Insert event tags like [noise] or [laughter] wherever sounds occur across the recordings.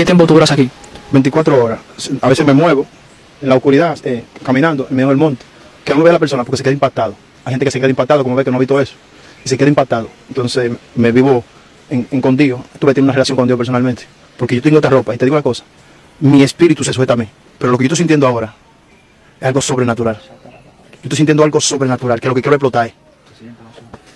¿Qué tiempo tú duras aquí? 24 horas. A veces me muevo en la oscuridad, eh, caminando en medio del monte, que no ve a la persona porque se queda impactado. Hay gente que se queda impactado, como ve que no ha visto eso, y se queda impactado. Entonces me vivo en, con Dios. Tuve tener una relación con Dios personalmente, porque yo tengo esta ropa y te digo una cosa, mi espíritu se sujeta a mí, pero lo que yo estoy sintiendo ahora es algo sobrenatural. Yo estoy sintiendo algo sobrenatural, que lo que quiero explotar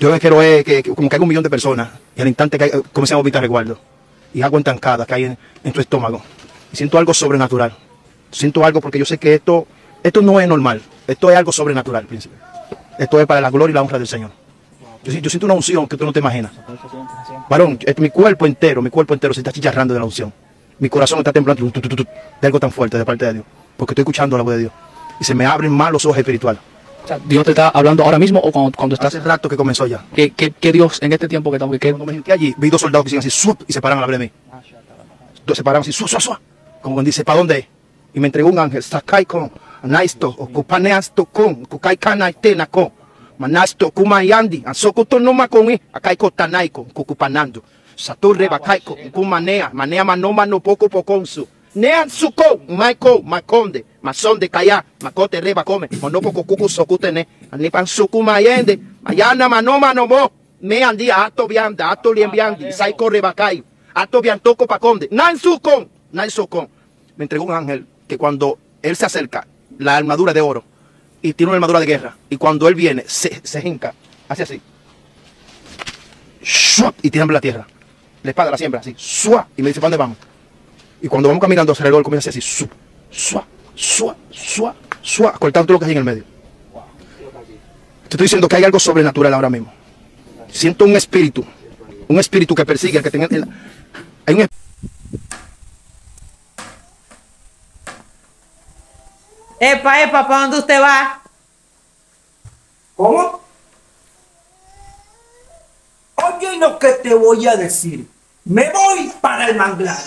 Yo lo que quiero es que, como que un millón de personas y al instante que hay, comencemos a evitar resguardo y algo entancada que hay en, tu estómago. Y siento algo sobrenatural. Siento algo porque yo sé que esto, esto no es normal. Esto es algo sobrenatural, príncipe. Esto es para la gloria y la honra del Señor. Yo, yo siento una unción que tú no te imaginas. Varón, mi cuerpo entero, mi cuerpo entero se está chicharrando de la unción. Mi corazón está temblando de algo tan fuerte de parte de Dios. Porque estoy escuchando la voz de Dios. Y se me abren más los ojos espirituales. Dios te está hablando ahora mismo o cuando, cuando estás. Hace rato que comenzó ya. Que qué, qué Dios en este tiempo que estamos? Que, Cuando me senté allí, vi dos soldados que siguen así, ¡sup! y se paran a hablar de mí. Dos se pararon así, ¡sup, sup, Como cuando dice, ¿para dónde? Y me entregó un ángel, Sakai naisto Anaisto, Ocupaneasto con, Kukai na con, Manasto, Kumayandi, Ansokuto no Macon, Akaiko Tanaiko, Kukupanando, Saturre Bakaiko, ah, Kumanea, Manea Manoma no poco su Nean suko, maiko, makonde, masonde kaya, makote reba come, monopoko kuku sokutene, anipan suku mayende, mayana manoma mo me andi ato bianda, ato lien biandi, saiko kai ato biantoco paconde, nan sukon, nan sokon. Me entregó un ángel que cuando él se acerca, la armadura de oro, y tiene una armadura de guerra, y cuando él viene, se, se hinca, hace así, y tiembla la tierra, la espada la siembra así, suá, y me dice, ¿para dónde vamos? Y cuando vamos caminando hacia el comienza así, su, su su su sua, cortando lo que hay en el medio. Te estoy diciendo que hay algo sobrenatural ahora mismo. Siento un espíritu, un espíritu que persigue, que tenga... hay un espíritu. Epa, epa, ¿para dónde usted va? ¿Cómo? Oye lo que te voy a decir. Me voy para el manglar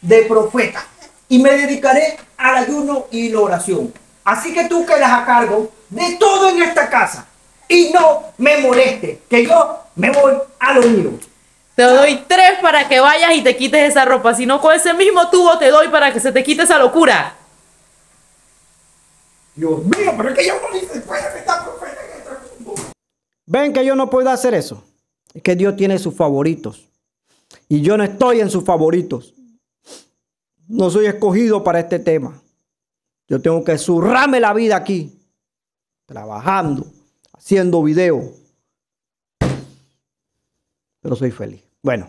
de profeta y me dedicaré al ayuno y la oración. Así que tú quedas a cargo de todo en esta casa y no me moleste, que yo me voy a lo mío. Te doy tres para que vayas y te quites esa ropa, si no con ese mismo tubo te doy para que se te quite esa locura. Dios mío, pero es que yo no hice, pues, este Ven que yo no puedo hacer eso. Es que Dios tiene sus favoritos. Y yo no estoy en sus favoritos. No soy escogido para este tema. Yo tengo que zurrarme la vida aquí, trabajando, haciendo video. Pero soy feliz. Bueno,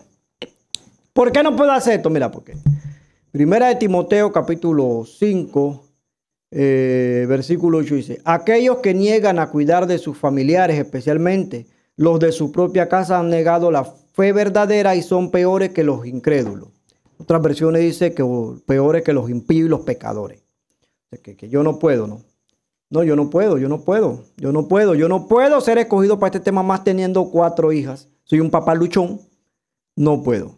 ¿por qué no puedo hacer esto? Mira, porque Primera de Timoteo capítulo 5, eh, versículo 8 dice, aquellos que niegan a cuidar de sus familiares, especialmente los de su propia casa, han negado la fe verdadera y son peores que los incrédulos. Otras versiones dicen que peores que los impíos y los pecadores. que, yo no puedo, ¿no? No, yo no puedo, yo no puedo, yo no puedo, yo no puedo ser escogido para este tema más teniendo cuatro hijas. Soy un papá luchón, no puedo.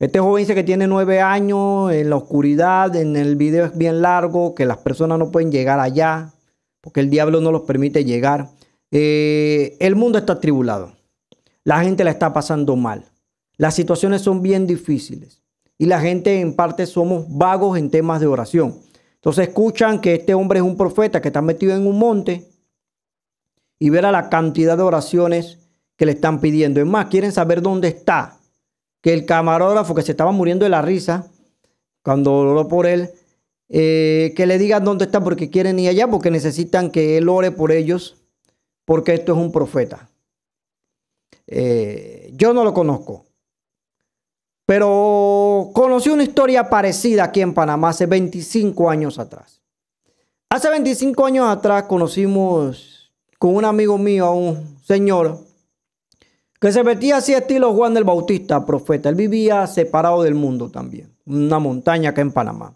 Este joven dice que tiene nueve años en la oscuridad, en el video es bien largo, que las personas no pueden llegar allá, porque el diablo no los permite llegar. Eh, el mundo está tribulado. la gente la está pasando mal, las situaciones son bien difíciles y la gente en parte somos vagos en temas de oración. Entonces escuchan que este hombre es un profeta que está metido en un monte y ver la cantidad de oraciones que le están pidiendo. Es más, quieren saber dónde está. Que el camarógrafo que se estaba muriendo de la risa cuando oró por él, eh, que le digan dónde está porque quieren ir allá, porque necesitan que él ore por ellos, porque esto es un profeta. Eh, yo no lo conozco. Pero conocí una historia parecida aquí en Panamá hace 25 años atrás. Hace 25 años atrás conocimos con un amigo mío a un señor que se vestía así estilo Juan del Bautista, profeta. Él vivía separado del mundo también, una montaña acá en Panamá.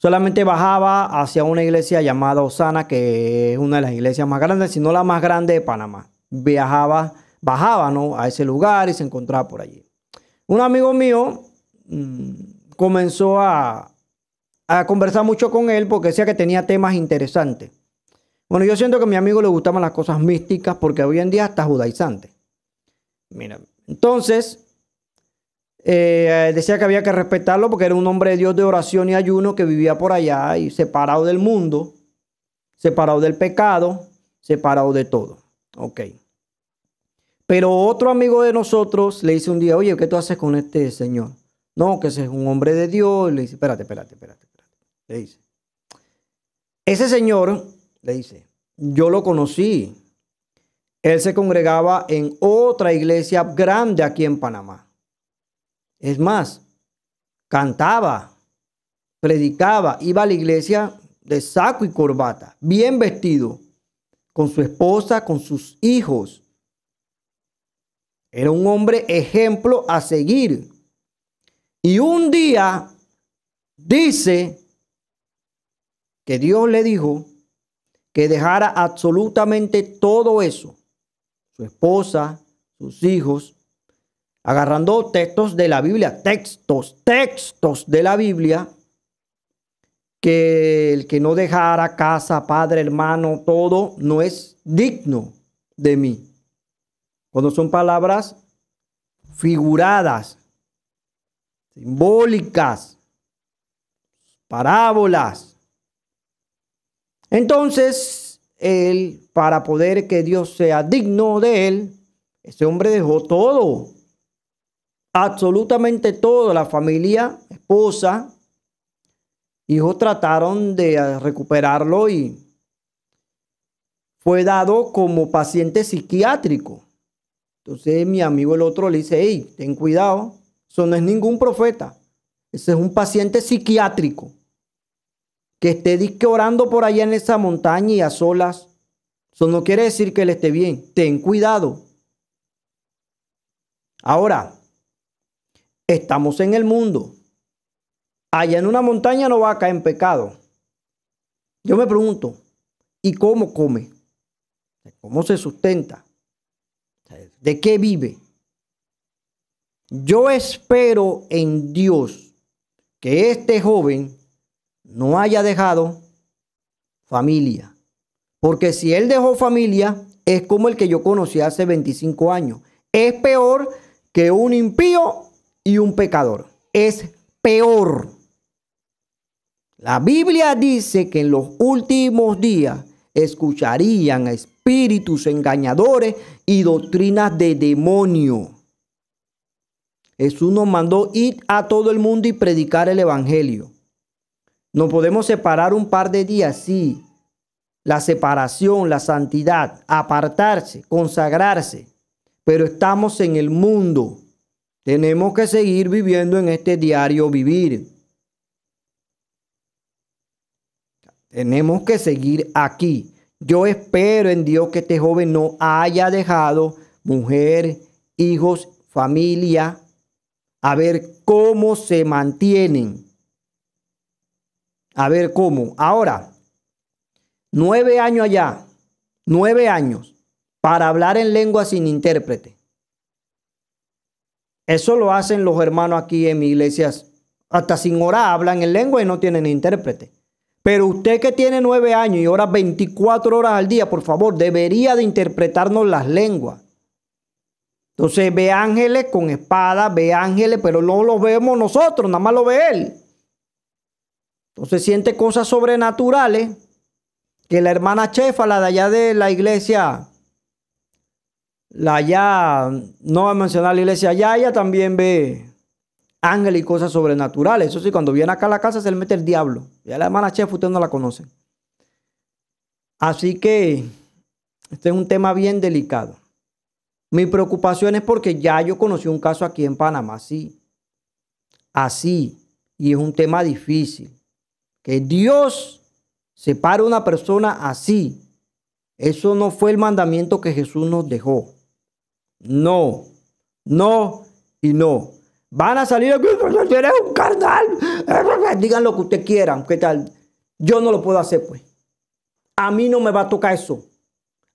Solamente bajaba hacia una iglesia llamada Osana, que es una de las iglesias más grandes, si no la más grande de Panamá. Viajaba, bajaba ¿no? a ese lugar y se encontraba por allí. Un amigo mío mm, comenzó a, conversar mucho con él porque decía que tenía temas interesantes. Bueno, yo siento que a mi amigo le gustaban las cosas místicas porque hoy en día está judaizante. Mira, entonces eh, decía que había que respetarlo porque era un hombre de Dios de oración y ayuno que vivía por allá y separado del mundo, separado del pecado, separado de todo. Ok. Pero otro amigo de nosotros le dice un día, oye, ¿qué tú haces con este señor? No, que ese es un hombre de Dios. Le dice, espérate, espérate, espérate, espérate. Le dice, ese señor, le dice, yo lo conocí. Él se congregaba en otra iglesia grande aquí en Panamá. Es más, cantaba, predicaba, iba a la iglesia de saco y corbata, bien vestido, con su esposa, con sus hijos. Era un hombre ejemplo a seguir. Y un día dice que Dios le dijo que dejara absolutamente todo eso. Su esposa, sus hijos, agarrando textos de la Biblia, textos, textos de la Biblia, que el que no dejara casa, padre, hermano, todo, no es digno de mí cuando son palabras figuradas, simbólicas, parábolas. Entonces, él, para poder que Dios sea digno de él, ese hombre dejó todo, absolutamente todo, la familia, esposa, hijos trataron de recuperarlo y fue dado como paciente psiquiátrico. Entonces mi amigo el otro le dice, hey, ten cuidado, eso no es ningún profeta, ese es un paciente psiquiátrico que esté disque orando por allá en esa montaña y a solas. Eso no quiere decir que él esté bien, ten cuidado. Ahora, estamos en el mundo. Allá en una montaña no va a caer en pecado. Yo me pregunto, ¿y cómo come? ¿Cómo se sustenta? ¿De qué vive? Yo espero en Dios que este joven no haya dejado familia. Porque si él dejó familia, es como el que yo conocí hace 25 años. Es peor que un impío y un pecador. Es peor. La Biblia dice que en los últimos días escucharían a espíritus engañadores y doctrinas de demonio. Jesús nos mandó ir a todo el mundo y predicar el Evangelio. Nos podemos separar un par de días, sí. La separación, la santidad, apartarse, consagrarse. Pero estamos en el mundo. Tenemos que seguir viviendo en este diario vivir. Tenemos que seguir aquí. Yo espero en Dios que este joven no haya dejado mujer, hijos, familia, a ver cómo se mantienen. A ver cómo. Ahora, nueve años allá, nueve años para hablar en lengua sin intérprete. Eso lo hacen los hermanos aquí en mi iglesia. Hasta sin hora hablan en lengua y no tienen intérprete. Pero usted que tiene nueve años y ora 24 horas al día, por favor, debería de interpretarnos las lenguas. Entonces ve ángeles con espada, ve ángeles, pero no los vemos nosotros, nada más lo ve él. Entonces siente cosas sobrenaturales que la hermana Chefa, la de allá de la iglesia, la allá, no va a mencionar la iglesia, allá ella también ve ángeles y cosas sobrenaturales. Eso sí, cuando viene acá a la casa se le mete el diablo. Ya la hermana chef ustedes no la conocen. Así que este es un tema bien delicado. Mi preocupación es porque ya yo conocí un caso aquí en Panamá, Así, Así. Y es un tema difícil. Que Dios separe a una persona así. Eso no fue el mandamiento que Jesús nos dejó. No, no y no. Van a salir un carnal. [laughs] Digan lo que ustedes quieran, ¿qué tal? Yo no lo puedo hacer, pues. A mí no me va a tocar eso.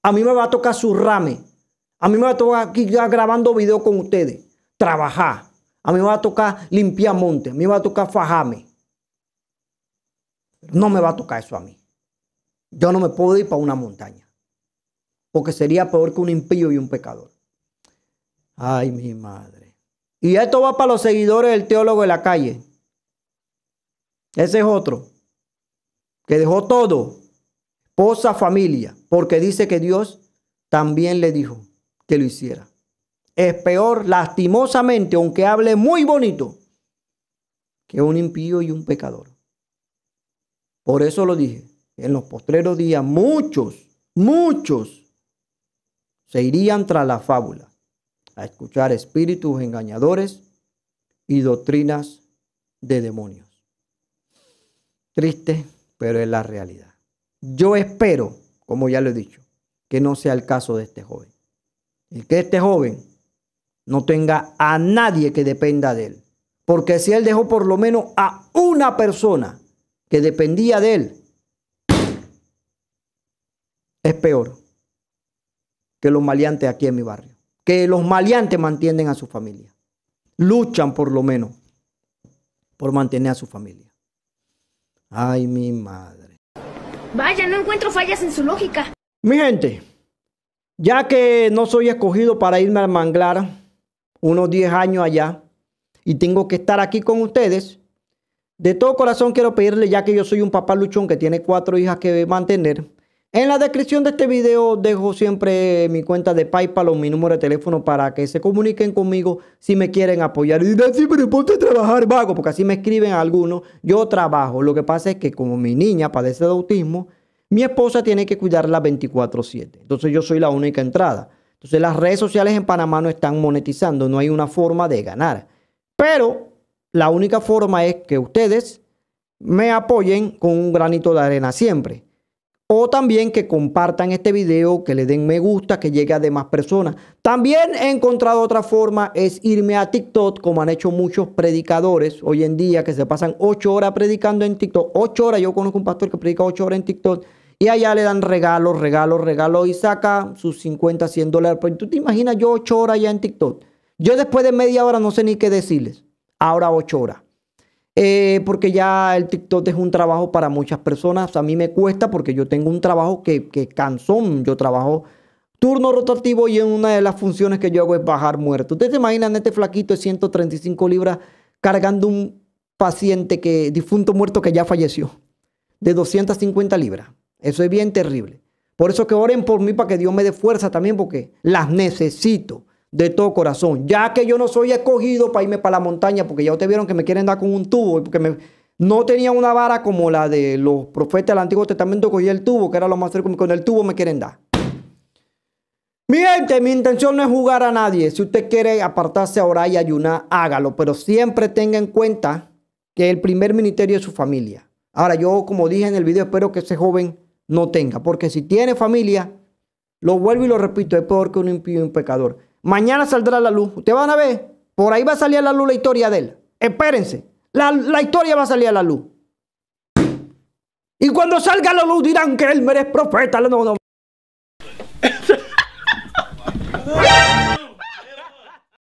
A mí me va a tocar su A mí me va a tocar aquí grabando video con ustedes. Trabajar. A mí me va a tocar limpiar monte. A mí me va a tocar fajame No me va a tocar eso a mí. Yo no me puedo ir para una montaña. Porque sería peor que un impío y un pecador. Ay, mi madre. Y esto va para los seguidores del teólogo de la calle. Ese es otro. Que dejó todo. Esposa, familia. Porque dice que Dios también le dijo que lo hiciera. Es peor, lastimosamente, aunque hable muy bonito, que un impío y un pecador. Por eso lo dije. En los postreros días muchos, muchos se irían tras la fábula a escuchar espíritus engañadores y doctrinas de demonios. Triste, pero es la realidad. Yo espero, como ya lo he dicho, que no sea el caso de este joven. Y que este joven no tenga a nadie que dependa de él. Porque si él dejó por lo menos a una persona que dependía de él, es peor que los maleantes aquí en mi barrio que los maleantes mantienen a su familia. Luchan por lo menos por mantener a su familia. Ay, mi madre. Vaya, no encuentro fallas en su lógica. Mi gente, ya que no soy escogido para irme al manglar unos 10 años allá y tengo que estar aquí con ustedes, de todo corazón quiero pedirle, ya que yo soy un papá luchón que tiene cuatro hijas que mantener, en la descripción de este video dejo siempre mi cuenta de PayPal o mi número de teléfono para que se comuniquen conmigo si me quieren apoyar. Y dirán, sí, pero ponte a trabajar, vago, porque así me escriben algunos. Yo trabajo. Lo que pasa es que como mi niña padece de autismo, mi esposa tiene que cuidarla 24/7. Entonces yo soy la única entrada. Entonces las redes sociales en Panamá no están monetizando, no hay una forma de ganar. Pero la única forma es que ustedes me apoyen con un granito de arena siempre. O también que compartan este video, que le den me gusta, que llegue a demás personas. También he encontrado otra forma, es irme a TikTok, como han hecho muchos predicadores hoy en día, que se pasan ocho horas predicando en TikTok. ocho horas, yo conozco un pastor que predica ocho horas en TikTok. Y allá le dan regalos, regalos, regalos y saca sus 50, 100 dólares. Pero tú te imaginas yo ocho horas ya en TikTok. Yo después de media hora no sé ni qué decirles. Ahora ocho horas. Eh, porque ya el TikTok es un trabajo para muchas personas. A mí me cuesta porque yo tengo un trabajo que, que cansón. Yo trabajo turno rotativo y en una de las funciones que yo hago es bajar muerto. Ustedes se imaginan este flaquito de 135 libras cargando un paciente que difunto muerto que ya falleció de 250 libras. Eso es bien terrible. Por eso que oren por mí para que Dios me dé fuerza también porque las necesito de todo corazón, ya que yo no soy escogido para irme para la montaña, porque ya ustedes vieron que me quieren dar con un tubo, porque me, no tenía una vara como la de los profetas del Antiguo Testamento, cogí el tubo, que era lo más cerca, con el tubo me quieren dar. Mi gente, mi intención no es jugar a nadie. Si usted quiere apartarse ahora y ayunar, hágalo, pero siempre tenga en cuenta que el primer ministerio es su familia. Ahora, yo como dije en el video, espero que ese joven no tenga, porque si tiene familia, lo vuelvo y lo repito, es peor que un impío y un pecador. Mañana saldrá la luz. Ustedes van a ver. Por ahí va a salir a la luz la historia de él. Espérense. La, historia va a salir a la luz. Y cuando salga la luz dirán que él merece profeta. No, no.